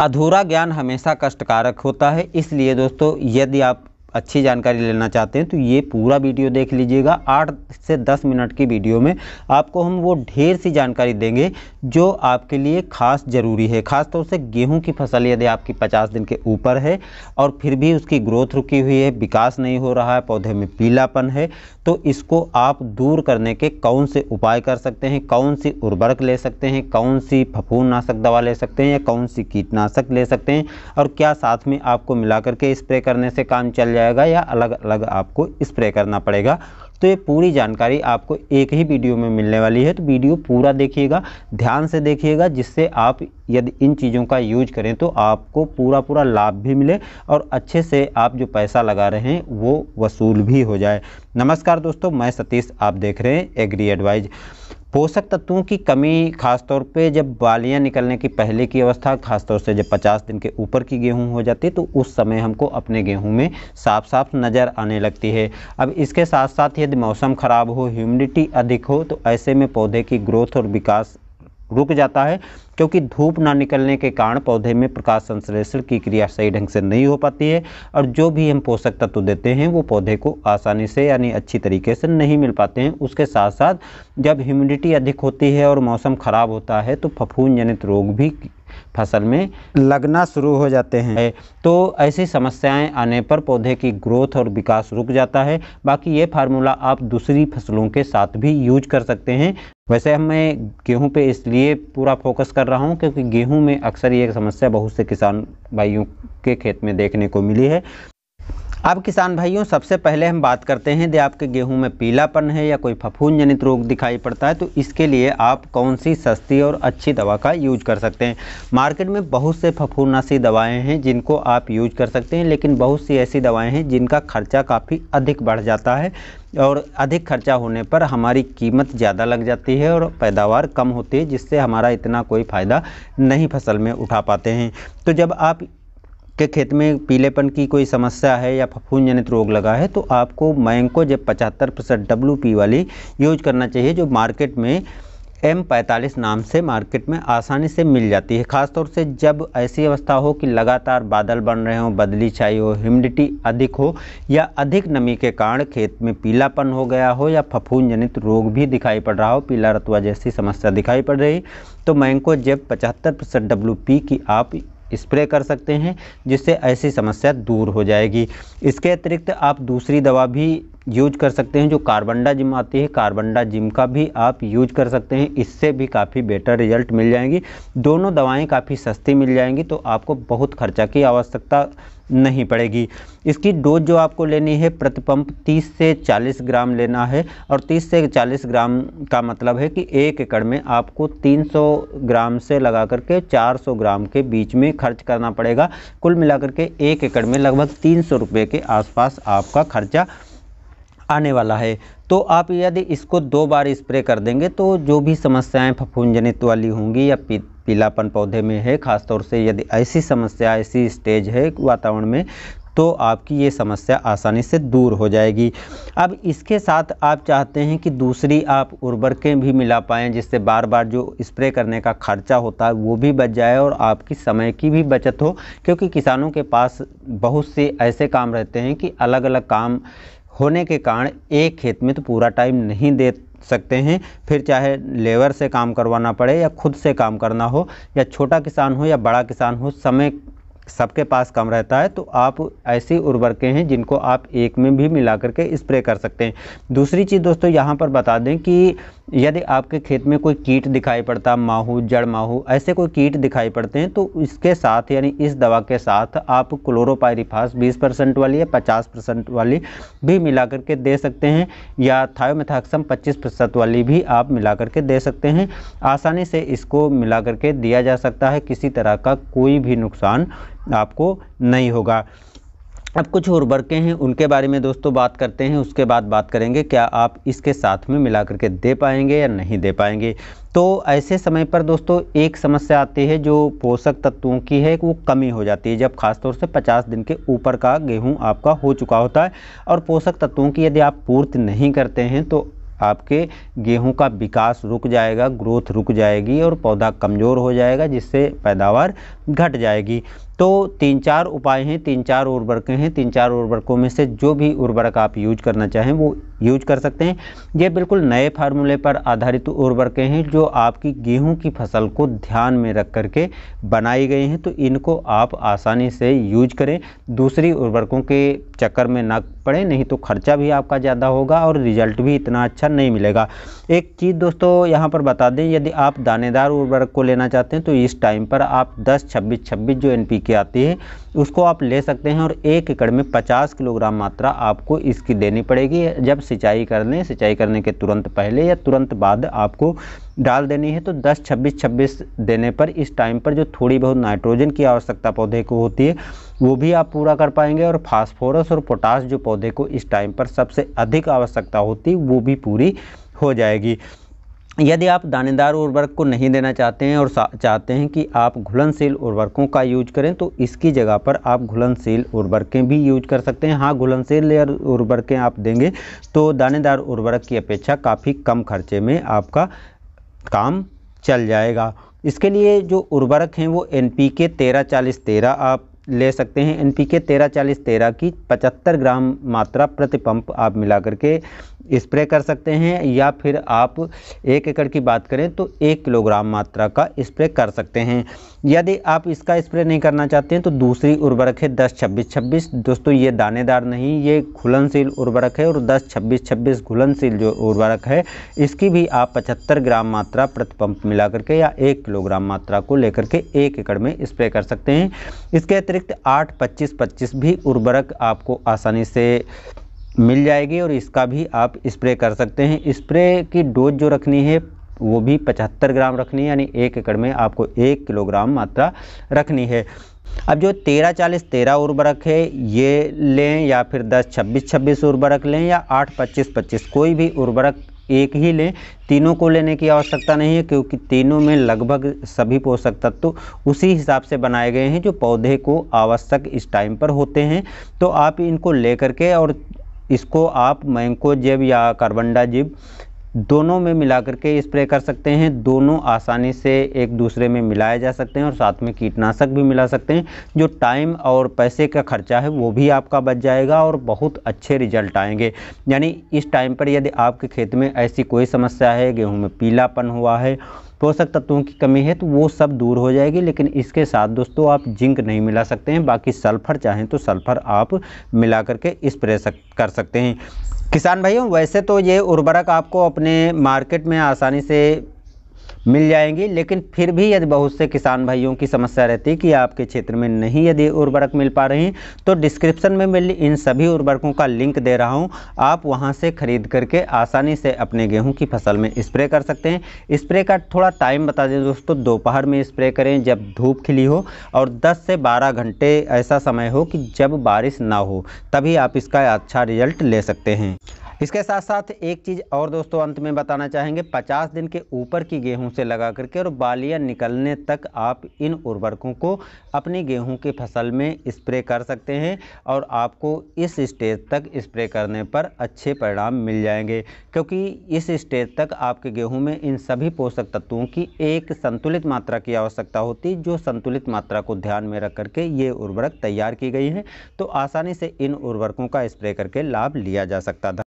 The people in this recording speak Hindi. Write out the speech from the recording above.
अधूरा ज्ञान हमेशा कष्टकारक होता है इसलिए दोस्तों यदि आप अच्छी जानकारी लेना चाहते हैं तो ये पूरा वीडियो देख लीजिएगा आठ से दस मिनट की वीडियो में आपको हम वो ढेर सी जानकारी देंगे जो आपके लिए खास ज़रूरी है खासतौर से गेहूं की फसल यदि आपकी पचास दिन के ऊपर है और फिर भी उसकी ग्रोथ रुकी हुई है विकास नहीं हो रहा है पौधे में पीलापन है तो इसको आप दूर करने के कौन से उपाय कर सकते हैं कौन सी उर्वरक ले सकते हैं कौन सी फफूनाशक दवा ले सकते हैं या कौन सी कीटनाशक ले सकते हैं और क्या साथ में आपको मिला करके स्प्रे करने से काम चल जाएगा या अलग अलग आपको स्प्रे करना पड़ेगा तो ये पूरी जानकारी आपको एक ही वीडियो में मिलने वाली है तो वीडियो पूरा देखिएगा ध्यान से देखिएगा जिससे आप यदि इन चीज़ों का यूज करें तो आपको पूरा पूरा लाभ भी मिले और अच्छे से आप जो पैसा लगा रहे हैं वो वसूल भी हो जाए नमस्कार दोस्तों मैं सतीश आप देख रहे हैं एग्री एडवाइज पोषक तत्वों की कमी खासतौर पे जब बालियां निकलने की पहले की अवस्था खासतौर से जब 50 दिन के ऊपर की गेहूं हो जाती है तो उस समय हमको अपने गेहूं में साफ साफ नज़र आने लगती है अब इसके साथ साथ यदि मौसम ख़राब हो ह्यूमिडिटी अधिक हो तो ऐसे में पौधे की ग्रोथ और विकास रुक जाता है क्योंकि धूप ना निकलने के कारण पौधे में प्रकाश संश्लेषण की क्रिया सही ढंग से नहीं हो पाती है और जो भी हम पोषक तत्व देते हैं वो पौधे को आसानी से यानी अच्छी तरीके से नहीं मिल पाते हैं उसके साथ साथ जब ह्यूमिडिटी अधिक होती है और मौसम ख़राब होता है तो फफूंद जनित रोग भी फसल में लगना शुरू हो जाते हैं तो ऐसी समस्याएं आने पर पौधे की ग्रोथ और विकास रुक जाता है बाकी ये फार्मूला आप दूसरी फसलों के साथ भी यूज कर सकते हैं वैसे हम मैं गेहूँ पे इसलिए पूरा फोकस कर रहा हूँ क्योंकि गेहूँ में अक्सर ये समस्या बहुत से किसान भाइयों के खेत में देखने को मिली है अब किसान भाइयों सबसे पहले हम बात करते हैं यदि आपके गेहूं में पीलापन है या कोई फफूंद जनित रोग दिखाई पड़ता है तो इसके लिए आप कौन सी सस्ती और अच्छी दवा का यूज कर सकते हैं मार्केट में बहुत से फफूंदनाशी दवाएं हैं जिनको आप यूज कर सकते हैं लेकिन बहुत सी ऐसी दवाएं हैं जिनका खर्चा काफ़ी अधिक बढ़ जाता है और अधिक खर्चा होने पर हमारी कीमत ज़्यादा लग जाती है और पैदावार कम होती है जिससे हमारा इतना कोई फ़ायदा नहीं फसल में उठा पाते हैं तो जब आप के खेत में पीलेपन की कोई समस्या है या फफून जनित रोग लगा है तो आपको मैंको जब पचहत्तर परसेंट डब्ल्यू वाली यूज करना चाहिए जो मार्केट में एम पैंतालीस नाम से मार्केट में आसानी से मिल जाती है खासतौर से जब ऐसी अवस्था हो कि लगातार बादल बन रहे हों बदली छाई हो ह्यूमिडिटी अधिक हो या अधिक नमी के कारण खेत में पीलापन हो गया हो या फफून जनित रोग भी दिखाई पड़ रहा हो पीला रतुआ जैसी समस्या दिखाई पड़ रही तो मैंको जब पचहत्तर परसेंट डब्ल्यू की आप स्प्रे कर सकते हैं जिससे ऐसी समस्या दूर हो जाएगी इसके अतिरिक्त आप दूसरी दवा भी यूज कर सकते हैं जो कार्बनडा जिम आती है कार्बनडा जिम का भी आप यूज कर सकते हैं इससे भी काफ़ी बेटर रिजल्ट मिल जाएंगी दोनों दवाएं काफ़ी सस्ती मिल जाएंगी तो आपको बहुत खर्चा की आवश्यकता नहीं पड़ेगी इसकी डोज जो आपको लेनी है प्रतिपम्प 30 से 40 ग्राम लेना है और 30 से 40 ग्राम का मतलब है कि एक एकड़ में आपको 300 ग्राम से लगा करके 400 ग्राम के बीच में खर्च करना पड़ेगा कुल मिलाकर के एक एकड़ में लगभग तीन सौ के आसपास आपका खर्चा आने वाला है तो आप यदि इसको दो बार स्प्रे कर देंगे तो जो भी समस्याएं फफूंद जनित वाली होंगी या पी, पीलापन पौधे में है ख़ासतौर से यदि ऐसी समस्या ऐसी स्टेज है वातावरण में तो आपकी ये समस्या आसानी से दूर हो जाएगी अब इसके साथ आप चाहते हैं कि दूसरी आप उर्वरकें भी मिला पाएँ जिससे बार बार जो स्प्रे करने का खर्चा होता है वो भी बच जाए और आपकी समय की भी बचत हो क्योंकि किसानों के पास बहुत से ऐसे काम रहते हैं कि अलग अलग काम होने के कारण एक खेत में तो पूरा टाइम नहीं दे सकते हैं फिर चाहे लेबर से काम करवाना पड़े या खुद से काम करना हो या छोटा किसान हो या बड़ा किसान हो समय सबके पास कम रहता है तो आप ऐसी उर्वरकें हैं जिनको आप एक में भी मिला करके स्प्रे कर सकते हैं दूसरी चीज़ दोस्तों यहाँ पर बता दें कि यदि आपके खेत में कोई कीट दिखाई पड़ता माहू जड़ माहू ऐसे कोई कीट दिखाई पड़ते हैं तो इसके साथ यानी इस दवा के साथ आप क्लोरोपायरीफास 20 परसेंट वाली या 50 परसेंट वाली भी मिला करके दे सकते हैं या थायोमेथाक्सम 25 प्रतिशत वाली भी आप मिला करके दे सकते हैं आसानी से इसको मिला करके दिया जा सकता है किसी तरह का कोई भी नुकसान आपको नहीं होगा अब कुछ उर्वरकें हैं उनके बारे में दोस्तों बात करते हैं उसके बाद बात करेंगे क्या आप इसके साथ में मिला करके दे पाएंगे या नहीं दे पाएंगे तो ऐसे समय पर दोस्तों एक समस्या आती है जो पोषक तत्वों की है वो कमी हो जाती है जब खासतौर से 50 दिन के ऊपर का गेहूं आपका हो चुका होता है और पोषक तत्वों की यदि आप पूर्ति नहीं करते हैं तो आपके गेहूं का विकास रुक जाएगा ग्रोथ रुक जाएगी और पौधा कमज़ोर हो जाएगा जिससे पैदावार घट जाएगी तो तीन चार उपाय हैं तीन चार उर्वरक हैं तीन चार उर्वरकों में से जो भी उर्वरक आप यूज करना चाहें वो यूज कर सकते हैं ये बिल्कुल नए फार्मूले पर आधारित उर्वरकें हैं जो आपकी गेहूं की फसल को ध्यान में रख करके बनाई गई हैं तो इनको आप आसानी से यूज करें दूसरी उर्वरकों के चक्कर में ना पड़े नहीं तो खर्चा भी आपका ज़्यादा होगा और रिजल्ट भी इतना अच्छा अच्छा नहीं मिलेगा एक चीज़ दोस्तों यहाँ पर बता दें यदि आप दानेदार उर्वरक को लेना चाहते हैं तो इस टाइम पर आप दस छब्बीस छब्बीस जो एन आती है उसको आप ले सकते हैं और एक एकड़ में पचास किलोग्राम मात्रा आपको इसकी देनी पड़ेगी जब सिंचाई कर लें सिंचाई करने के तुरंत पहले या तुरंत बाद आपको डाल देनी है तो 10 26 26 देने पर इस टाइम पर जो थोड़ी बहुत नाइट्रोजन की आवश्यकता पौधे को होती है वो भी आप पूरा कर पाएंगे और फास्फोरस और पोटास जो पौधे को इस टाइम पर सबसे अधिक आवश्यकता होती है वो भी पूरी हो जाएगी यदि आप दानेदार उर्वरक को नहीं देना चाहते हैं और चाहते हैं कि आप घुलनशील उर्वरकों का यूज करें तो इसकी जगह पर आप घुलनशील उर्वरकें भी यूज कर सकते हैं हाँ घुलनशील उर्वरकें आप देंगे तो दानेदार उर्वरक की अपेक्षा काफ़ी कम खर्चे में आपका काम चल जाएगा इसके लिए जो उर्वरक हैं वो एन पी के तेरह चालीस तेरह आप ले सकते हैं एन पी के तेरह चालीस तेरह की पचहत्तर ग्राम मात्रा प्रति पंप आप मिला करके स्प्रे कर सकते हैं या फिर आप एक एकड़ की बात करें तो एक किलोग्राम मात्रा का स्प्रे कर सकते हैं यदि आप इसका स्प्रे नहीं करना चाहते हैं तो दूसरी उर्वरक है दस छब्बीस छब्बीस दोस्तों ये दानेदार नहीं ये घुलनशील उर्वरक है और दस छब्बीस छब्बीस घुलनशील जो उर्वरक है इसकी भी आप पचहत्तर ग्राम मात्रा प्रति पंप मिला करके या एक किलोग्राम मात्रा को लेकर के एक एकड़ में स्प्रे कर सकते हैं इसके अतिरिक्त आठ पच्चीस पच्चीस भी उर्वरक आपको आसानी से मिल जाएगी और इसका भी आप स्प्रे कर सकते हैं स्प्रे की डोज जो रखनी है वो भी 75 ग्राम रखनी है यानी एक एकड़ में आपको एक किलोग्राम मात्रा रखनी है अब जो तेरह चालीस तेरह उर्वरक है ये लें या फिर दस छब्बीस छब्बीस उर्वरक लें या आठ पच्चीस पच्चीस कोई भी उर्वरक एक ही लें तीनों को लेने की आवश्यकता नहीं है क्योंकि तीनों में लगभग सभी पोषक तत्व तो उसी हिसाब से बनाए गए हैं जो पौधे को आवश्यक इस टाइम पर होते हैं तो आप इनको लेकर के और इसको आप मैंकोजेब या कार्बनडाजिब दोनों में मिला करके स्प्रे कर सकते हैं दोनों आसानी से एक दूसरे में मिलाए जा सकते हैं और साथ में कीटनाशक भी मिला सकते हैं जो टाइम और पैसे का खर्चा है वो भी आपका बच जाएगा और बहुत अच्छे रिजल्ट आएंगे यानी इस टाइम पर यदि आपके खेत में ऐसी कोई समस्या है गेहूँ में पीलापन हुआ है पोषक तो तत्वों की कमी है तो वो सब दूर हो जाएगी लेकिन इसके साथ दोस्तों आप जिंक नहीं मिला सकते हैं बाकी सल्फ़र चाहें तो सल्फ़र आप मिला करके स्प्रे सक, कर सकते हैं किसान भाइयों वैसे तो ये उर्वरक आपको अपने मार्केट में आसानी से मिल जाएंगी लेकिन फिर भी यदि बहुत से किसान भाइयों की समस्या रहती है कि आपके क्षेत्र में नहीं यदि उर्वरक मिल पा रही तो डिस्क्रिप्शन में मैं इन सभी उर्वरकों का लिंक दे रहा हूँ आप वहाँ से खरीद करके आसानी से अपने गेहूँ की फसल में स्प्रे कर सकते हैं स्प्रे का थोड़ा टाइम बता दें दोस्तों दोपहर में स्प्रे करें जब धूप खिली हो और दस से बारह घंटे ऐसा समय हो कि जब बारिश ना हो तभी आप इसका अच्छा रिजल्ट ले सकते हैं इसके साथ साथ एक चीज़ और दोस्तों अंत में बताना चाहेंगे 50 दिन के ऊपर की गेहूं से लगा करके और बालियां निकलने तक आप इन उर्वरकों को अपनी गेहूं की फसल में स्प्रे कर सकते हैं और आपको इस स्टेज तक स्प्रे करने पर अच्छे परिणाम मिल जाएंगे क्योंकि इस स्टेज तक आपके गेहूँ में इन सभी पोषक तत्वों की एक संतुलित मात्रा की आवश्यकता होती जो संतुलित मात्रा को ध्यान में रख करके ये उर्वरक तैयार की गई हैं तो आसानी से इन उर्वरकों का स्प्रे करके लाभ लिया जा सकता था